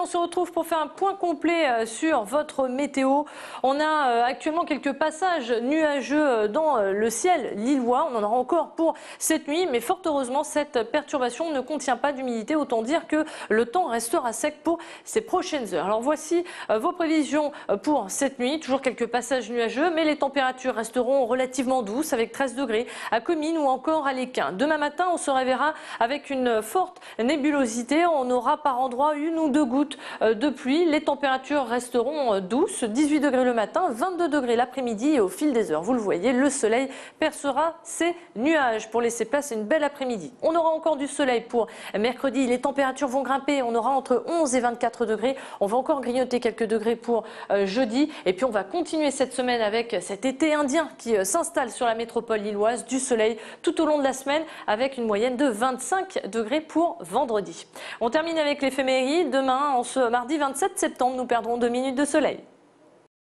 on se retrouve pour faire un point complet euh, sur votre météo. On a euh, actuellement quelques passages nuageux euh, dans le ciel lillois. On en aura encore pour cette nuit, mais fort heureusement, cette perturbation ne contient pas d'humidité. Autant dire que le temps restera sec pour ces prochaines heures. Alors voici vos prévisions pour cette nuit. Toujours quelques passages nuageux, mais les températures resteront relativement douces avec 13 degrés à Comines ou encore à Léquin. Demain matin, on se réveillera avec une forte nébulosité. On aura par endroits une ou deux gouttes depuis, euh, de pluie. Les températures resteront euh, douces, 18 degrés le matin, 22 degrés l'après-midi et au fil des heures, vous le voyez, le soleil percera ses nuages pour laisser place à une belle après-midi. On aura encore du soleil pour mercredi. Les températures vont grimper. On aura entre 11 et 24 degrés. On va encore grignoter quelques degrés pour euh, jeudi. Et puis on va continuer cette semaine avec cet été indien qui s'installe sur la métropole lilloise. Du soleil tout au long de la semaine avec une moyenne de 25 degrés pour vendredi. On termine avec l'éphémérie. Demain, en ce mardi 27 septembre, nous perdrons deux minutes de soleil.